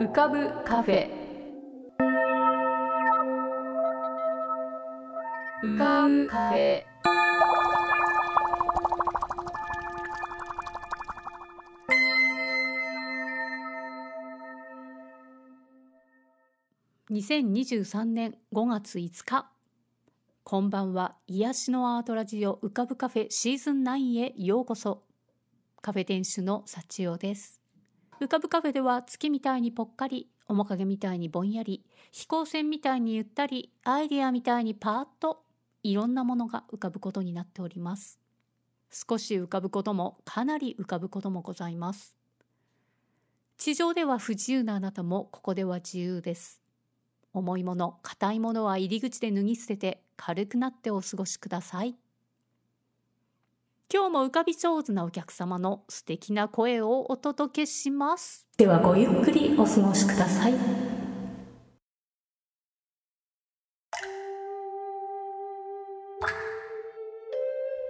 浮かぶカフェ浮かぶカフェ2023年5月5日こんばんは癒しのアートラジオ浮かぶカフェシーズン9へようこそカフェ店主の幸男です浮かぶカフェでは月みたいにぽっかり、面影みたいにぼんやり、飛行船みたいにゆったり、アイディアみたいにパーッと、いろんなものが浮かぶことになっております。少し浮かぶこともかなり浮かぶこともございます。地上では不自由なあなたもここでは自由です。重いもの、硬いものは入り口で脱ぎ捨てて軽くなってお過ごしください。今日も浮かび上手なお客様の素敵な声をお届けしますではごゆっくりお過ごしください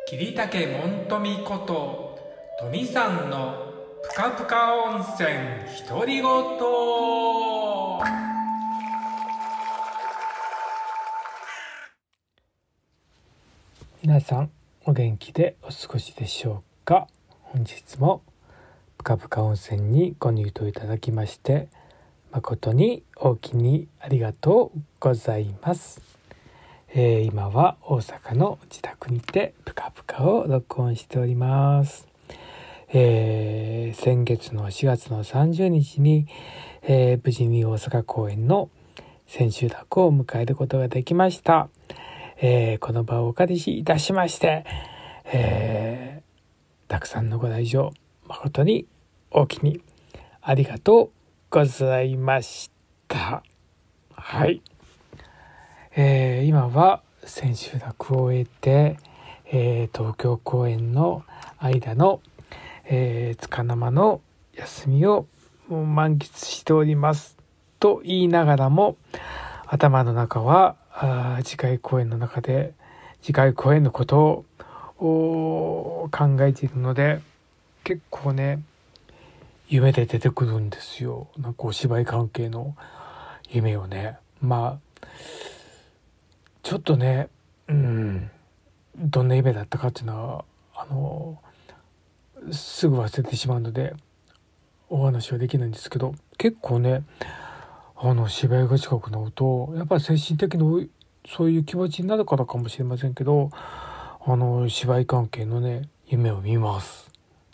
桐竹もんとみこと富さんのぷかぷか温泉独り言皆さんお元気でお過ごしでしょうか本日もぷかぷか温泉にご入湯いただきまして誠に大きにありがとうございます、えー、今は大阪の自宅にてぷかぷかを録音しておりますえー、先月の4月の30日に、えー、無事に大阪公演の千秋楽を迎えることができました。えー、この場をお借りしいたしまして、えー、たくさんのご来場誠に大きにありがとうございました。はい。えー、今は千秋楽を終えて、えー、東京公演の間の、えー、束の間の休みを満喫しておりますと言いながらも頭の中はあ次回公演の中で次回公演のことを考えているので結構ね夢で出てくるんですよなんかお芝居関係の夢をねまあちょっとねうんどんな夢だったかっていうのはあのすぐ忘れてしまうのでお話はできないんですけど結構ねあの芝が近くなの音やっぱり精神的い。そういう気持ちになるからかもしれませんけどあの芝居関係のね夢を見ます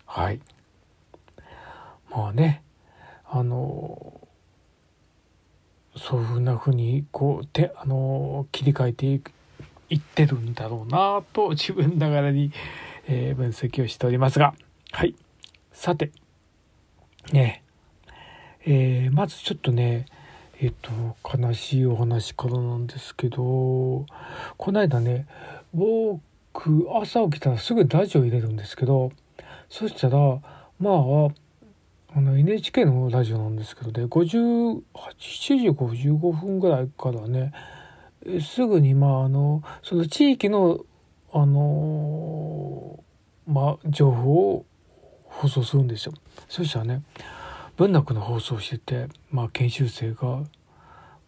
はいまあねあのそういうふうなふうにこうてあの切り替えていいってるんだろうなと自分ながらに、えー、分析をしておりますがはいさてねえー、まずちょっとねえっと、悲しいお話からなんですけど、この間ね、僕、朝起きたらすぐラジオ入れるんですけど、そしたら、まあ、あの NHK のラジオなんですけどね、58、7時55分ぐらいからね、すぐに、まあ、あの、その地域の、あの、まあ、情報を放送するんですよ。そしたらね、文楽の放送をしてて、まあ、研修生が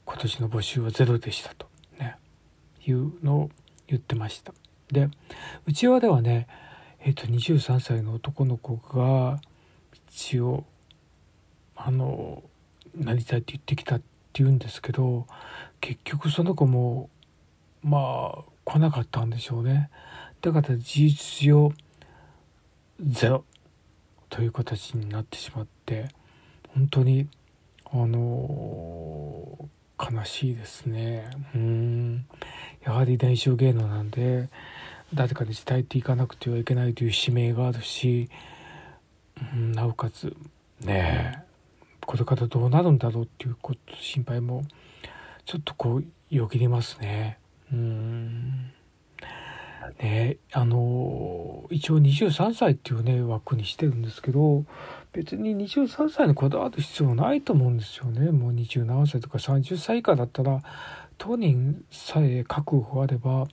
今年の募集はゼロでしたと、ね、いうのを言ってました。でうちわではね、えー、と23歳の男の子が一応あのなりたいって言ってきたって言うんですけど結局その子もまあ来なかったんでしょうね。だから事実上ゼロという形になってしまって。本当にあの悲しいですねうんやはり伝承芸能なんで誰かに伝えていかなくてはいけないという使命があるし、うん、なおかつねえこれからどうなるんだろうっていうこと心配もちょっとこうよぎりますね。うんねあの一応23歳っていうね枠にしてるんですけど別に23歳にこだわる必要ないと思うんですよね。もう27歳とか30歳以下だったら、当人さえ確保あれば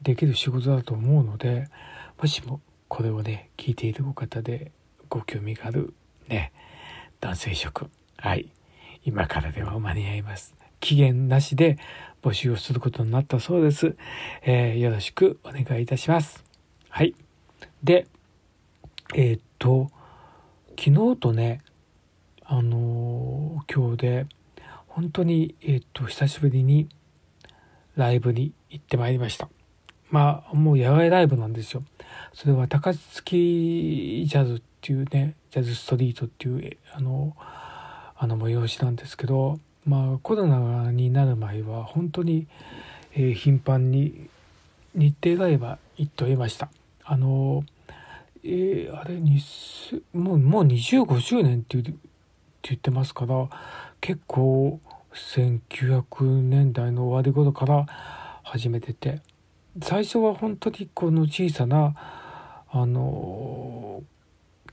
できる仕事だと思うので、もしもこれをね、聞いているお方でご興味があるね、男性職はい、今からでは間に合います。期限なしで募集をすることになったそうです。えー、よろしくお願いいたします。はい。で、えー、っと、昨日とねあのー、今日で本当にえー、っと久しぶりにライブに行ってまいりましたまあもう野外ライブなんですよそれは高槻ジャズっていうねジャズストリートっていうあのあの催しなんですけどまあコロナになる前は本当に、えー、頻繁に日程があれば行っておりましたあのーえー、あれもうもう2050年ってって言ってますから結構1900年代の終わり頃から始めてて最初は本当にこの小さなあの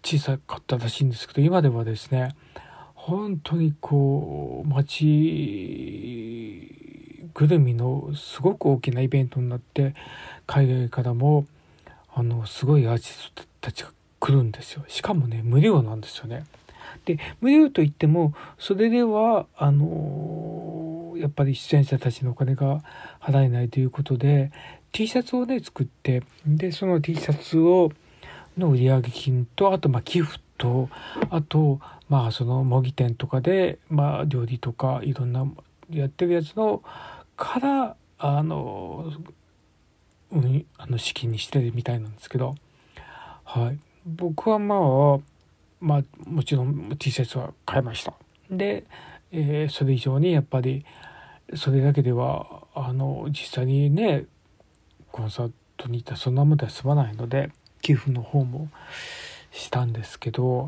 小さかったらしいんですけど今ではですね本当にこう街ぐるみのすごく大きなイベントになって海外からもあのすごいアーティストたちが来るんですよ。しかもね、無料なんですよね。で、無料といっても、それでは、あのー、やっぱり出演者たちのお金が払えないということで、T シャツをね、作って、で、その T シャツを、の売上金と、あと、まあ、寄付と、あと、まあ、その模擬店とかで、まあ、料理とか、いろんなやってるやつの、から、あの、うん、あの、資金にしてるみたいなんですけど、はい、僕はまあ、まあ、もちろん T シャツは買いました。で、えー、それ以上にやっぱりそれだけではあの実際にねコンサートに行ったらそんなもんでは済まないので寄付の方もしたんですけど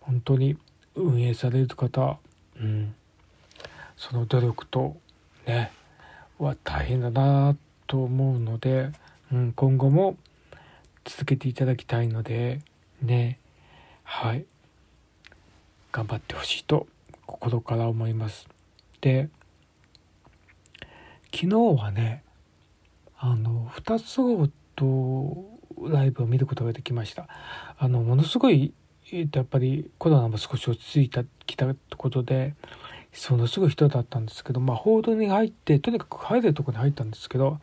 本当に運営される方、うん、その努力とねは大変だなと思うので、うん、今後も続けていただきたいのでねはい頑張ってほしいと心から思いますで昨日はねあの2つ号とライブを見ることができましたあのものすごい、えー、とやっぱりコロナも少し落ち着いたきたってことでそのすごい人だったんですけど、まあ、報道に入ってとにかく入れるとこに入ったんですけど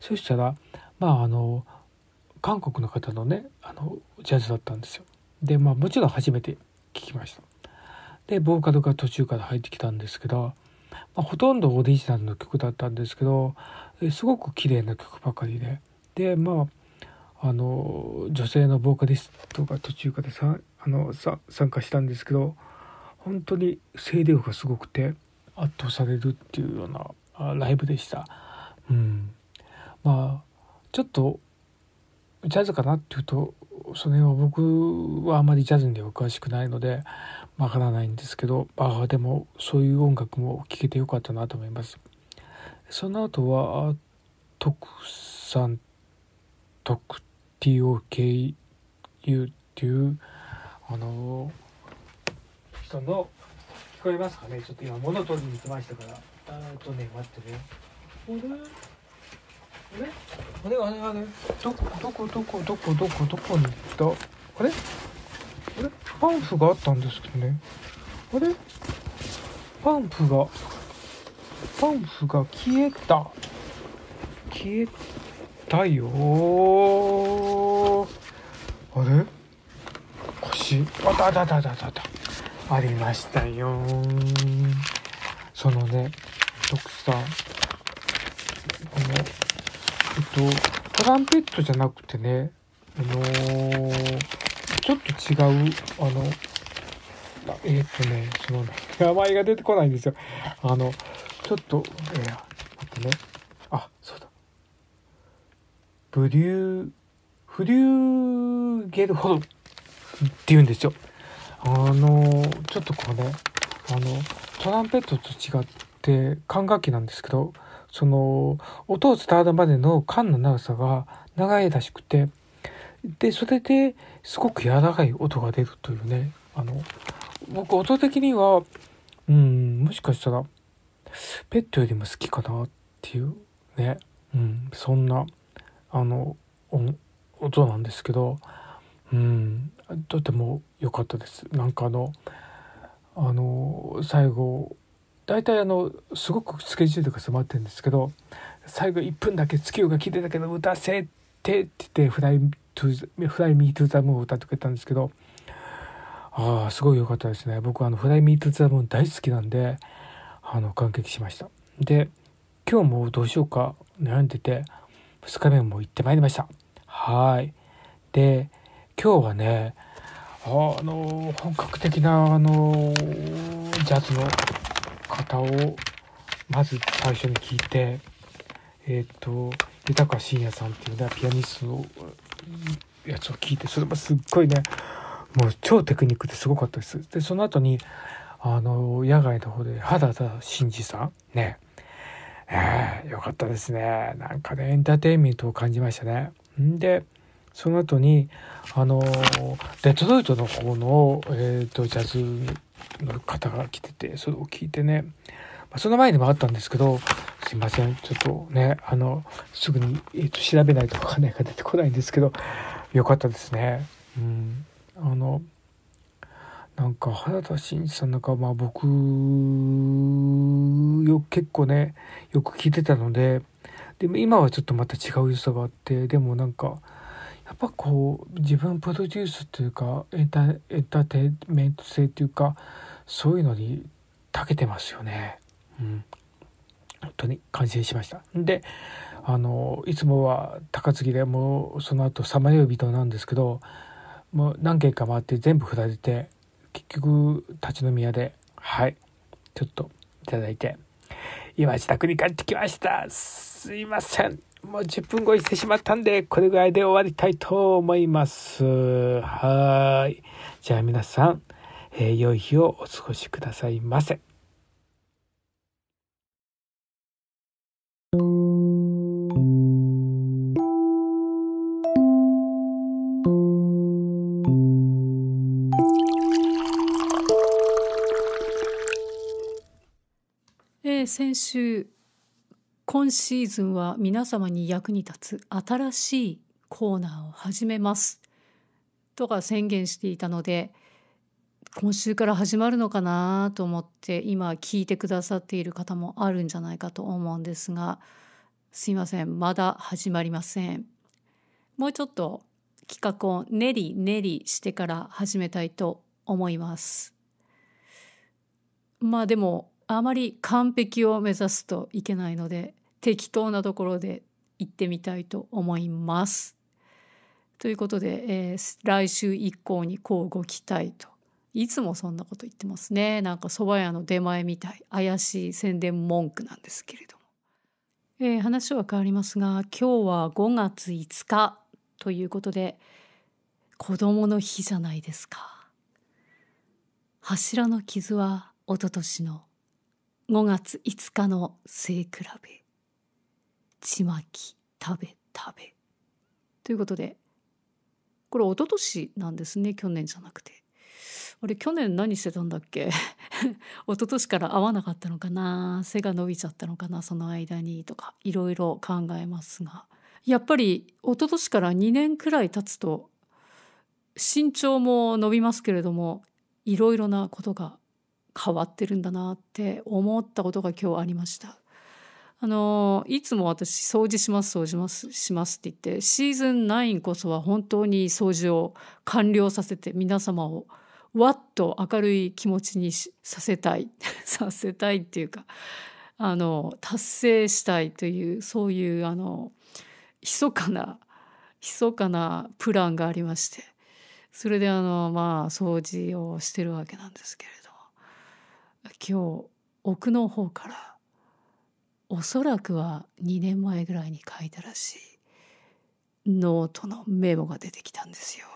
そしたらまああの韓国の方のねあのジャズだったんですよでまあもちろん初めて聴きましたでボーカルが途中から入ってきたんですけど、まあ、ほとんどオリジナルの曲だったんですけどすごく綺麗な曲ばかりででまああの女性のボーカリストが途中からさあのさ参加したんですけど本当に声量がすごくて圧倒されるっていうようなライブでした。うん、まあちょっとジャズかなっていうとその辺は僕はあまりジャズには詳しくないのでわからないんですけどああでもそういう音楽も聴けてよかったなと思いますその後は徳さん徳 TOKU っていうあの人の聞こえますかねちょっと今物取りに来ましたからえっとね待ってねあれあれあれどこどこどこどこどこどこに行ったあれあれパンフがあったんですけどねあれパンフがパンフが消えた消えたよあれ腰あったあったあったあったあったありましたよそのね徳さんこのえっと、トランペットじゃなくてね、あのー、ちょっと違う、あの、えー、っとね、その、名前が出てこないんですよ。あの、ちょっと、えー、待ってね。あ、そうだ。ブリュー、フリューゲルホルって言うんですよ。あの、ちょっとこうね、あの、トランペットと違って管楽器なんですけど、その音を伝わるまでの管の長さが長いらしくてでそれですごく柔らかい音が出るというねあの僕音的にはうんもしかしたらペットよりも好きかなっていうね、うん、そんなあの音なんですけどうんとても良かったです。なんかあのあの最後大体あのすごくスケジュールが迫ってるんですけど最後1分だけ月夜が綺てたけど歌せてって言って「フライ・トゥ・フライミートゥ・ザ・ムーン」を歌ってくれたんですけどああすごい良かったですね僕あの「フライ・ミート・ザ・ムーン」大好きなんであの感激しましたで今日もどうしようか悩んでて2日目も行ってまいりましたはいで今日はねあの本格的なあのジャズの方をまず最初に聞いて、えっ、と豊信也さんっていうねピアニストのやつを聞いてそれもすっごいねもう超テクニックですごかったです。でその後にあの野外の方で原田真二さんねえー、よかったですねなんかねエンターテインメントを感じましたね。んでその後にあのデトロイトの方の、えーとジャズの方が来てて、それを聞いてね、まあ、その前にもあったんですけど、すいません、ちょっとね、あの、すぐに、えー、と調べないとわかんないか出てこないんですけど、よかったですね。うん。あの、なんか原田真一さんなんかまあ僕よ結構ねよく聞いてたのででも今はちょっとまた違う良さがあってでもなんかやっぱこう自分プロデュースというかエンタエンターテインメント性というかそういうのに長けてますよね。うん、本当に感心しました。であのいつもは高槻でもうその後さまよい人なんですけどもう何軒か回って全部振られて結局立ち飲み屋ではいちょっと頂いて今自宅に帰ってきましたすいませんもう10分超えしてしまったんで、これぐらいで終わりたいと思います。はい。じゃあ皆さん、えー、良い日をお過ごしくださいませ。えー、先週今シーズンは皆様に役に立つ新しいコーナーを始めますとか宣言していたので今週から始まるのかなと思って今聞いてくださっている方もあるんじゃないかと思うんですがすいませんまだ始まりませんもうちょっと企画を練り練りしてから始めたいと思いますまあでもあまり完璧を目指すといけないので適当なところで行ってみたいと思います。ということで、えー、来週以降にこう動きたいと。いつもそんなこと言ってますね。なんか蕎麦屋の出前みたい。怪しい宣伝文句なんですけれども。えー、話は変わりますが、今日は5月5日ということで、子供の日じゃないですか。柱の傷はおととしの5月5日の背比べ。ちまき食べ食べ」ということでこれ一昨年なんですね去年じゃなくて。あれ去年何してたんだっけ 一昨年から会わなかったのかな背が伸びちゃったのかなその間にとかいろいろ考えますがやっぱり一昨年から2年くらい経つと身長も伸びますけれどもいろいろなことが変わってるんだなって思ったことが今日ありました。あのいつも私掃除します掃除しますしますって言ってシーズン9こそは本当に掃除を完了させて皆様をわっと明るい気持ちにさせたい させたいっていうかあの達成したいというそういうあの密かな密かなプランがありましてそれであのまあ掃除をしてるわけなんですけれど今日奥の方からおそらくは2年前ぐらいに書いたらしいノートのメモが出てきたんですよ。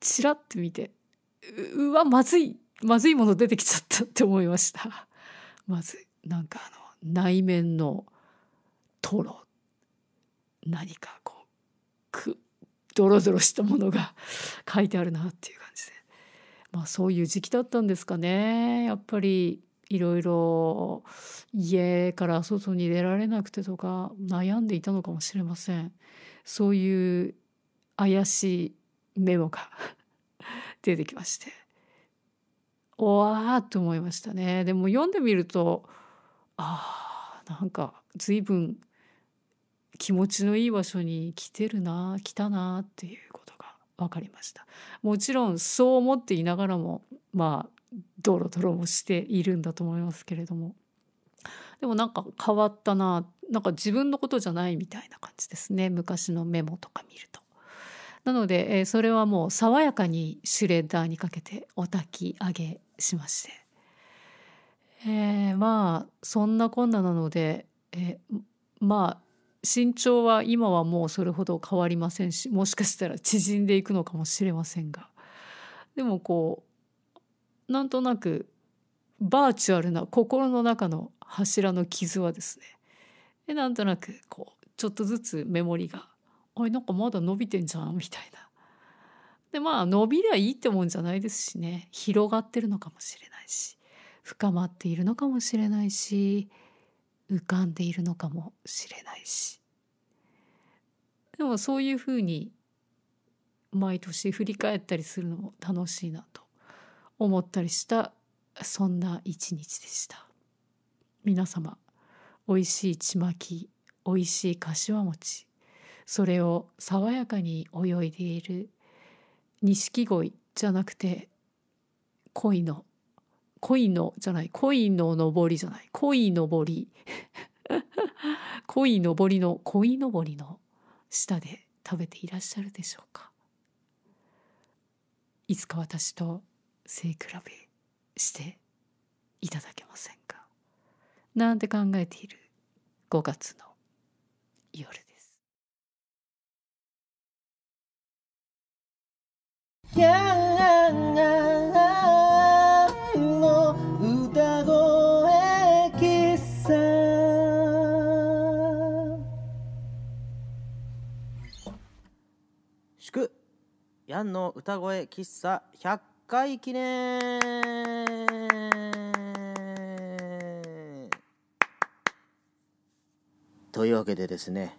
ちらって見てうわまずいまずいもの出てきちゃったって思いました。まずなんかあの内面のトロ何かこうくドロドロしたものが 書いてあるなっていう感じでまあそういう時期だったんですかねやっぱりいろいろ家から外に出られなくてとか悩んでいたのかもしれませんそういう怪しいメモが 出てきましておわーと思いましたねでも読んでみるとあーなんか随分気持ちのいい場所に来てるな来たなっていうことが分かりましたもちろんそう思っていながらもまあドロドロもしているんだと思いますけれどもでもなんか変わったななんか自分のことじゃないみたいな感じですね昔のメモとか見ると。なので、えー、それはもう爽やかにシュレッダーにかけてお焚き上げしまして、えー、まあそんなこんななので、えー、まあ身長は今はもうそれほど変わりませんしもしかしたら縮んでいくのかもしれませんがでもこうなんとなくバーチャルな心の中の柱の傷はですねでなんとなくこうちょっとずつメモリが「あれなんかまだ伸びてんじゃん」みたいな。でまあ伸びりゃいいってもんじゃないですしね広がってるのかもしれないし深まっているのかもしれないし浮かんでいるのかもしれないしでもそういうふうに毎年振り返ったりするのも楽しいなと思ったりしたそんな一日でした皆様おいしいちまきおいしいかしわ餅それを爽やかに泳いでいる錦鯉じゃなくて鯉の鯉のじゃない鯉のぼりじゃない鯉のぼり鯉のぼりの鯉のぼりの下で食べていらっしゃるでしょうかいつか私と背比べしていただけませんかなんて考えている5月の夜です「キャ祝ヤンの歌声喫茶100回記念というわけでですね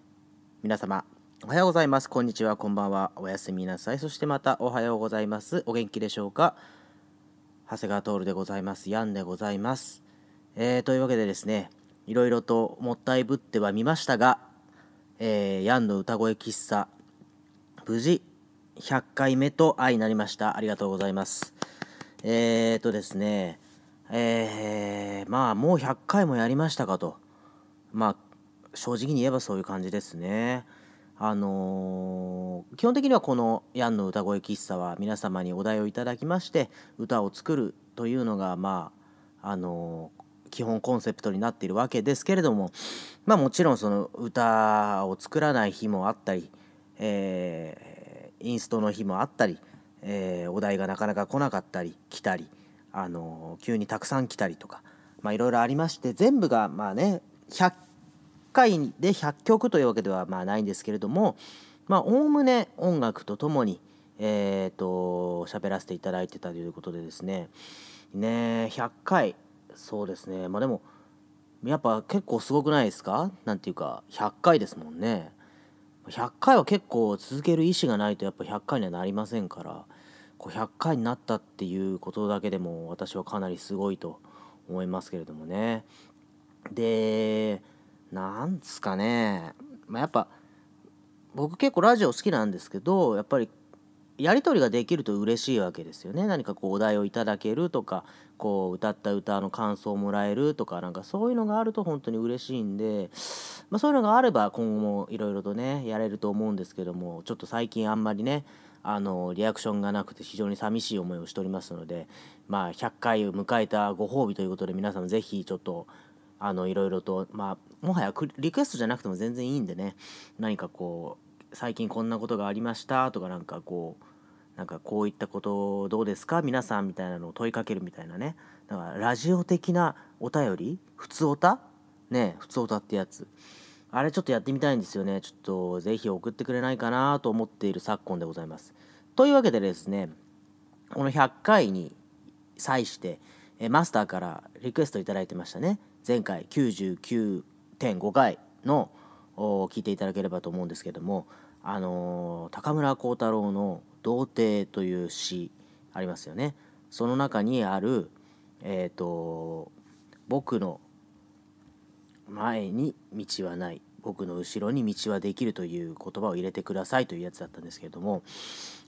皆様おはようございますこんにちはこんばんはおやすみなさいそしてまたおはようございますお元気でしょうか長谷川徹でございますヤンでございます、えー、というわけでですねいろいろともったいぶってはみましたが、えー、ヤンの歌声喫茶無事100回目と愛になりました。ありがとうございます。えーとですね、えー、まあもう100回もやりましたかと。まあ正直に言えばそういう感じですね。あのー、基本的にはこのヤンの歌声喫茶は皆様にお題をいただきまして歌を作るというのがまああのー、基本コンセプトになっているわけですけれどもまあもちろんその歌を作らない日もあったり、えーインストの日もあったり、えー、お題がなかなか来なかったり来たり、あのー、急にたくさん来たりとかいろいろありまして全部がまあね100回で100曲というわけではまあないんですけれどもおおむね音楽とともにえーと、喋らせていただいてたということでですねね100回そうですねまあでもやっぱ結構すごくないですかなんていうか100回ですもんね100回は結構続ける意思がないとやっぱ100回にはなりませんからこう100回になったっていうことだけでも私はかなりすごいと思いますけれどもねでなんですかね、まあ、やっぱ僕結構ラジオ好きなんですけどやっぱりやり取りができると嬉しいわけですよね何かこうお題をいただけるとかこう歌った歌の感想をもらえるとかなんかそういうのがあると本当に嬉しいんで、まあ、そういうのがあれば今後もいろいろとねやれると思うんですけどもちょっと最近あんまりねあのリアクションがなくて非常に寂しい思いをしておりますので、まあ、100回を迎えたご褒美ということで皆さんぜひちょっとあのいろいろと、まあ、もはやリクエストじゃなくても全然いいんでね何かこう最近こんなことがありましたとかなんかこうなんかこういったことどうですか皆さんみたいなのを問いかけるみたいなねだからラジオ的なお便り普通おたね普通おたってやつあれちょっとやってみたいんですよねちょっとぜひ送ってくれないかなと思っている昨今でございますというわけでですねこの100回に際してマスターからリクエスト頂いてましたね前回99.5回の聞いていただければと思うんですけどもあのー、高村光太郎の「童貞」という詩ありますよね。その中にある、えーと「僕の前に道はない」「僕の後ろに道はできる」という言葉を入れてくださいというやつだったんですけれども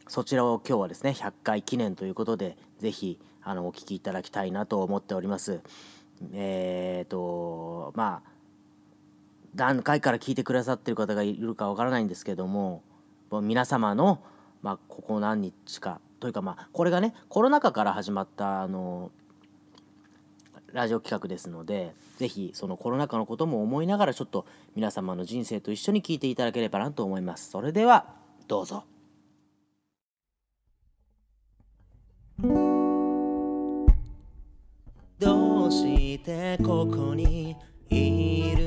そちらを今日はですね100回記念ということで是非あのお聴きいただきたいなと思っております。えーとまあ段階から聞いてくださってる方がいるかわからないんですけども皆様のまあ、ここ何日かというかまあこれがねコロナ禍から始まったあのラジオ企画ですので是非そのコロナ禍のことも思いながらちょっと皆様の人生と一緒に聞いていただければなと思います。それではどうぞ。どうしてここにいる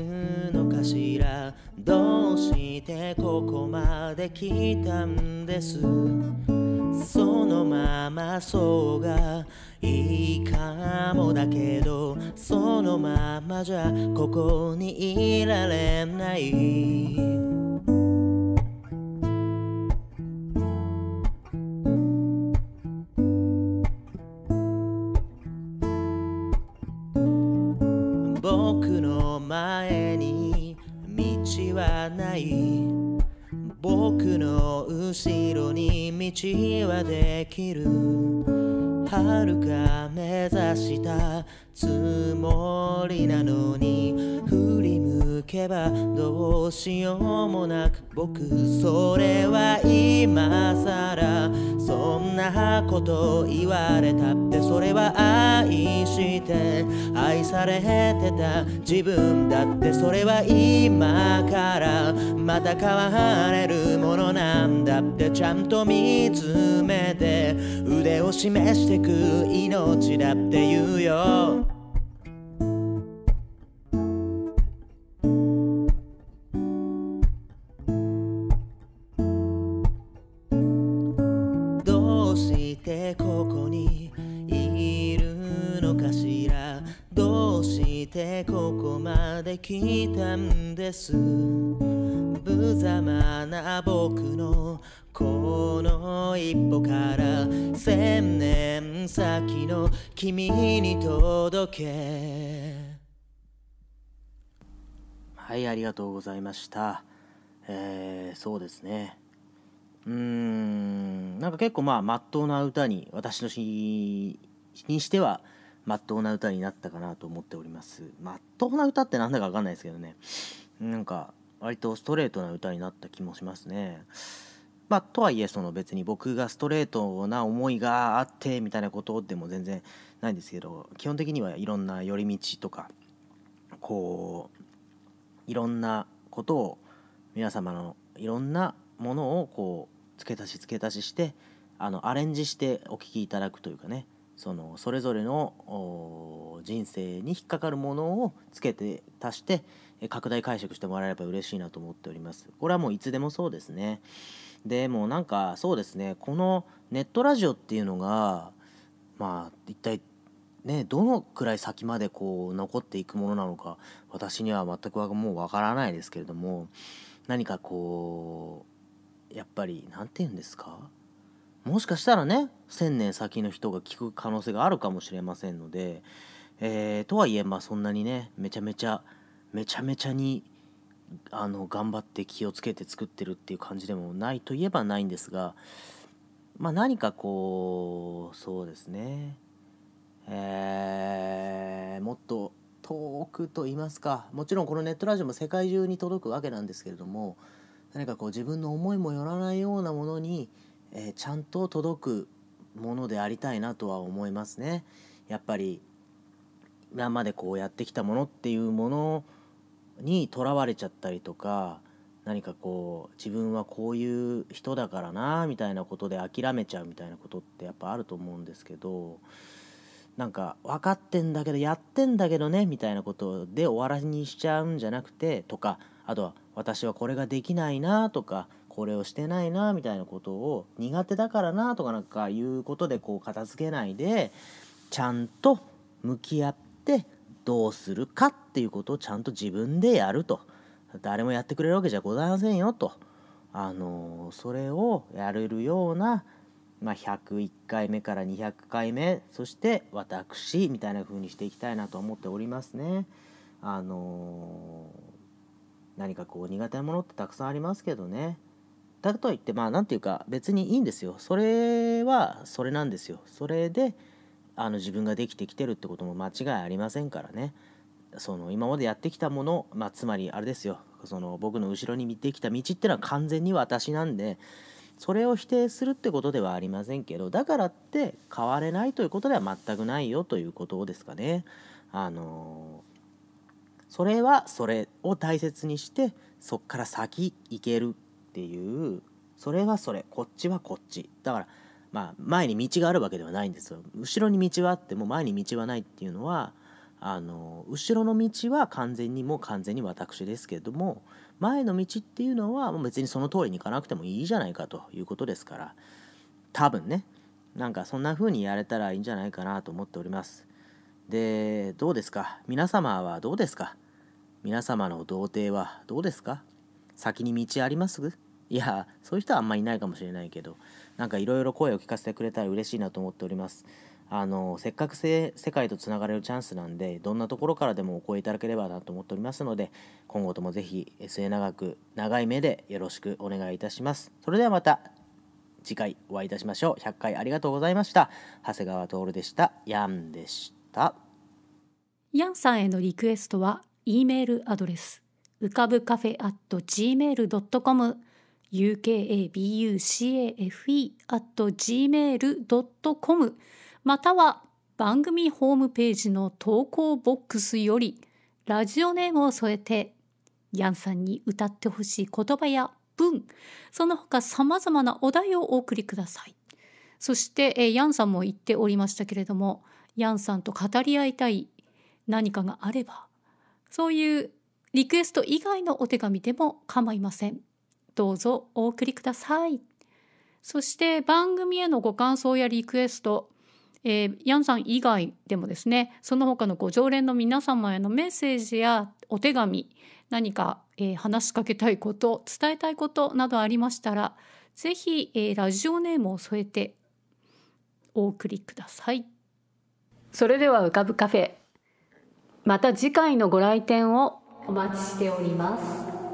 かしらどうしてここまで来たんですそのままそうがいいかもだけどそのままじゃここにいられないはない僕の後ろに道はできる遥か目指したつもりなのにけばどうしようもなく僕それは今更そんなこと言われたってそれは愛して愛されてた自分だってそれは今からまた変われるものなんだってちゃんと見つめて腕を示してく命だって言うよ来たんです無様な僕のこの一歩から千年先の君に届けはいありがとうございましたえー、そうですねうーんなんか結構まあ真っ当な歌に私の詩にしてはまっとうな歌になったかなと思っておりますまっとうな歌ってなんだか分かんないですけどねなんか割とストレートな歌になった気もしますねまあ、とはいえその別に僕がストレートな思いがあってみたいなことでも全然ないんですけど基本的にはいろんな寄り道とかこういろんなことを皆様のいろんなものをこう付け足し付け足ししてあのアレンジしてお聴きいただくというかねそのそれぞれの人生に引っかかるものをつけて足して拡大解釈してもらえれば嬉しいなと思っておりますこれはもういつでもそうですねでもなんかそうですねこのネットラジオっていうのがまあ一体ねどのくらい先までこう残っていくものなのか私には全くもうわからないですけれども何かこうやっぱり何て言うんですかもしかしたらね1,000年先の人が聞く可能性があるかもしれませんので、えー、とはいえまあそんなにねめちゃめちゃめちゃめちゃにあの頑張って気をつけて作ってるっていう感じでもないといえばないんですが、まあ、何かこうそうですねえー、もっと遠くと言いますかもちろんこのネットラジオも世界中に届くわけなんですけれども何かこう自分の思いもよらないようなものにえー、ちゃんと届くものでありたいなとは思いますね。やっぱり今までこうやってきたものっていうものにとらわれちゃったりとか何かこう自分はこういう人だからなみたいなことで諦めちゃうみたいなことってやっぱあると思うんですけどなんか分かってんだけどやってんだけどねみたいなことで終わらにしちゃうんじゃなくてとかあとは私はこれができないなとかこれをしてないなみたいなことを苦手だからなとかなんかいうことでこう片付けないでちゃんと向き合ってどうするかっていうことをちゃんと自分でやると誰もやってくれるわけじゃございませんよと、あのそれをやれるような、まあ、101回目から200回目そして私みたいな風にしていきたいなと思っておりますね。あのー何かこう苦手なものってたくさんありますけどねだといってまあ何て言うか別にいいんですよそれはそれなんですよそれであの自分ができてきてるってことも間違いありませんからねその今までやってきたもの、まあ、つまりあれですよその僕の後ろに見てきた道ってのは完全に私なんでそれを否定するってことではありませんけどだからって変われないということでは全くないよということですかね。あのそれはそれを大切にしてそっから先行けるっていうそれはそれこっちはこっちだからまあ前に道があるわけではないんですよ後ろに道はあっても前に道はないっていうのはあの後ろの道は完全にもう完全に私ですけれども前の道っていうのはもう別にその通りに行かなくてもいいじゃないかということですから多分ねなんかそんな風にやれたらいいんじゃないかなと思っておりますでどうですか皆様はどうですか皆様の童貞はどうですか先に道ありますいやそういう人はあんまりいないかもしれないけどなんかいろいろ声を聞かせてくれたら嬉しいなと思っておりますあのせっかくせ世界とつながれるチャンスなんでどんなところからでもお声いただければなと思っておりますので今後ともぜひ末永く長い目でよろしくお願いいたしますそれではまた次回お会いいたしましょう100回ありがとうございました長谷川徹でしたヤンでしたヤンさんへのリクエストは E メールアドレス浮かぶカフェ at gmail.com ukabucafe.gmail.com または番組ホームページの投稿ボックスよりラジオネームを添えてヤンさんに歌ってほしい言葉や文その他さまざまなお題をお送りくださいそしてヤンさんも言っておりましたけれどもヤンさんと語り合いたい何かがあればそういうリクエスト以外のお手紙でも構いませんどうぞお送りください。そして番組へのご感想やリクエスト、えー、ヤンさん以外でもですね、その他のご常連の皆様へのメッセージやお手紙、何か、えー、話しかけたいこと、伝えたいことなどありましたら、是非、えー、ラジオネームを添えてお送りください。それでは浮かぶカフェ、また次回のご来店をお待ちしております。